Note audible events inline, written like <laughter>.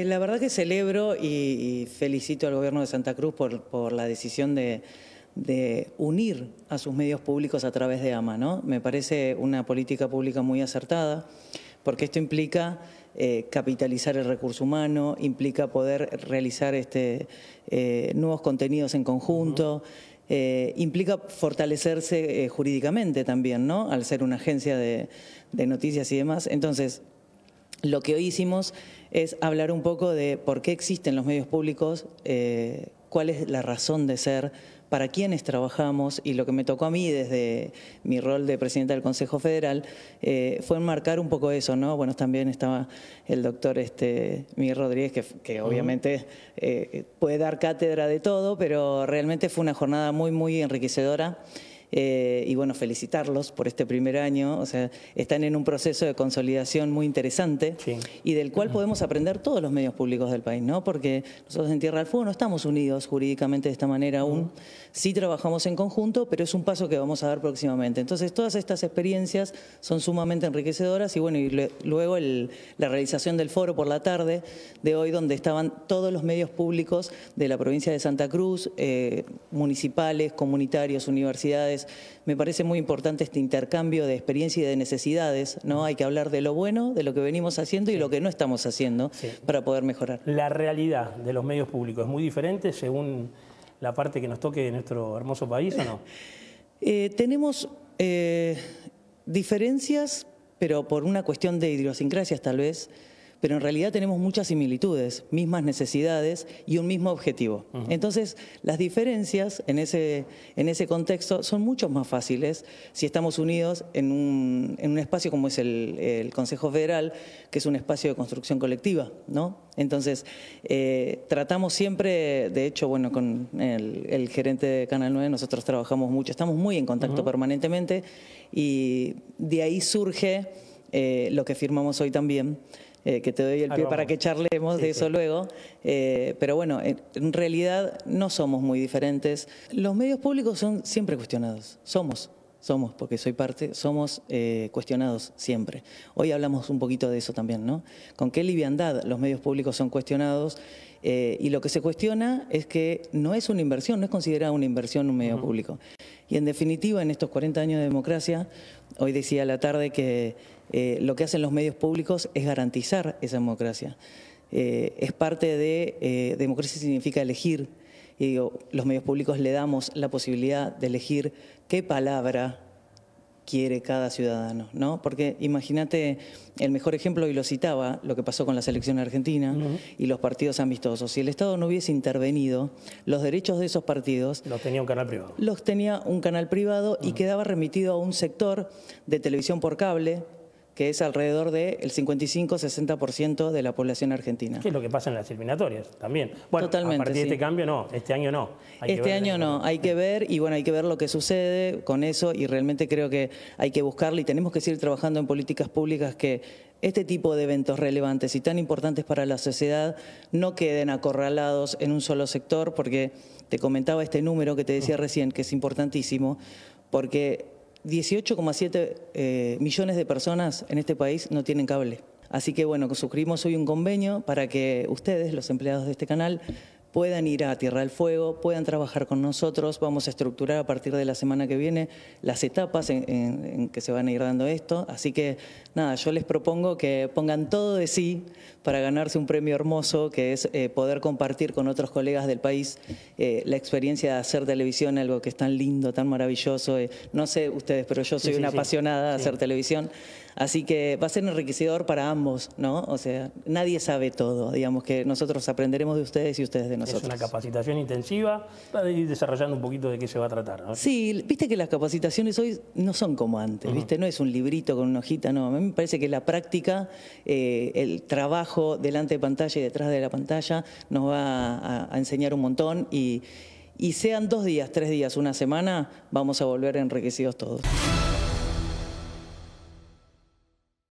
Eh, la verdad que celebro y, felicito al gobierno de Santa Cruz por, la decisión de, unir a sus medios públicos a través de AMA. ¿no? Me parece una política pública muy acertada porque esto implica eh, capitalizar el recurso humano, implica poder realizar este, eh, nuevos contenidos en conjunto. implica fortalecerse jurídicamente también, ¿no? Al ser una agencia de, de noticias y demás. Entonces, lo que hoy hicimos es hablar un poco de por qué existen los medios públicos, eh, cuál es la razón de ser, para quiénes trabajamos y lo que me tocó a mí desde mi rol de presidenta del Consejo Federal eh, fue enmarcar un poco eso, ¿no? Bueno, también estaba el doctor este, Miguel Rodríguez, que, obviamente eh, puede dar cátedra de todo, pero realmente fue una jornada muy, muy enriquecedora. Eh, y bueno, felicitarlos por este primer año, o sea, están en un proceso de consolidación muy interesante y del cual podemos aprender todos los medios públicos del país, ¿no? Porque nosotros en Tierra del Fuego no estamos unidos jurídicamente de esta manera aún, sí trabajamos en conjunto, pero es un paso que vamos a dar próximamente. Entonces, todas estas experiencias son sumamente enriquecedoras y bueno, y luego la realización del foro por la tarde de hoy, donde estaban todos los medios públicos de la provincia de Santa Cruz, eh, municipales, comunitarios, universidades, me parece muy importante este intercambio de experiencia y de necesidades, ¿no? Hay que hablar de lo bueno, de lo que venimos haciendo y lo que no estamos haciendo para poder mejorar. La realidad de los medios públicos es muy diferente según la parte que nos toque de nuestro hermoso país o no? <laughs> Eh, tenemos eh, diferencias, pero por una cuestión de idiosincrasias tal vez pero en realidad tenemos muchas similitudes, mismas necesidades y un mismo objetivo. Entonces, las diferencias en ese, en ese contexto son mucho más fáciles si estamos unidos en un, espacio como es el, Consejo Federal, que es un espacio de construcción colectiva, ¿no? Entonces, eh, tratamos siempre, de hecho, bueno, con el, gerente de Canal 9 nosotros trabajamos mucho, estamos muy en contacto permanentemente y de ahí surge eh, lo que firmamos hoy también. Eh, que te doy el pie para que charlemos de eso luego. Eh, pero bueno, en realidad no somos muy diferentes. Los medios públicos son siempre cuestionados. Somos, somos, porque soy parte, somos cuestionados siempre. Hoy hablamos un poquito de eso también, ¿no? Con qué liviandad los medios públicos son cuestionados. y lo que se cuestiona es que no es una inversión, no es considerada una inversión un medio público. Y en definitiva, en estos 40 años de democracia, hoy decía a la tarde que eh, lo que hacen los medios públicos es garantizar esa democracia. Eh, es parte de eh, democracia significa elegir. Y los medios públicos le damos la posibilidad de elegir qué palabra quiere cada ciudadano, ¿no? Porque imagínate el mejor ejemplo, y lo citaba, lo que pasó con la selección argentina y los partidos amistosos. Si el Estado no hubiese intervenido, los derechos de esos partidos... Los tenía un canal privado. Los tenía un canal privado y quedaba remitido a un sector de televisión por cable, que es alrededor del 55-60% de la población argentina. qué es lo que pasa en las eliminatorias también. Bueno, a partir de este cambio no, este año no. este año no, hay que este <laughs> ver y bueno, hay que ver lo que sucede con eso y realmente creo que hay que buscarlo y tenemos que seguir trabajando en políticas públicas que este tipo de eventos relevantes y tan importantes para la sociedad no queden acorralados en un solo sector porque te comentaba este número que te decía recién que es importantísimo porque 18,7 eh, millones de personas en este país no tienen cable. Así que bueno, suscribimos hoy un convenio para que ustedes, los empleados de este canal, puedan ir a Tierra del Fuego, puedan trabajar con nosotros. Vamos a estructurar a partir de la semana que viene las etapas en, que se van a ir dando esto. Así que nada, yo les propongo que pongan todo de sí para ganarse un premio hermoso, que es eh, poder compartir con otros colegas del país eh, la experiencia de hacer televisión, algo que es tan lindo, tan maravilloso. Eh, no sé ustedes, pero yo soy una apasionada de hacer televisión. Así que va a ser enriquecedor para ambos, ¿no? O sea, nadie sabe todo, digamos que nosotros aprenderemos de ustedes y ustedes de nosotros. Es una capacitación intensiva para ir desarrollando un poquito de qué se va a tratar. Sí, viste que las capacitaciones hoy no son como antes, viste, no es un librito con una hojita, no. A mí me parece que la práctica, eh, el trabajo delante de pantalla y detrás de la pantalla nos va a, enseñar un montón y sean dos días, tres días, una semana, vamos a volver enriquecidos todos.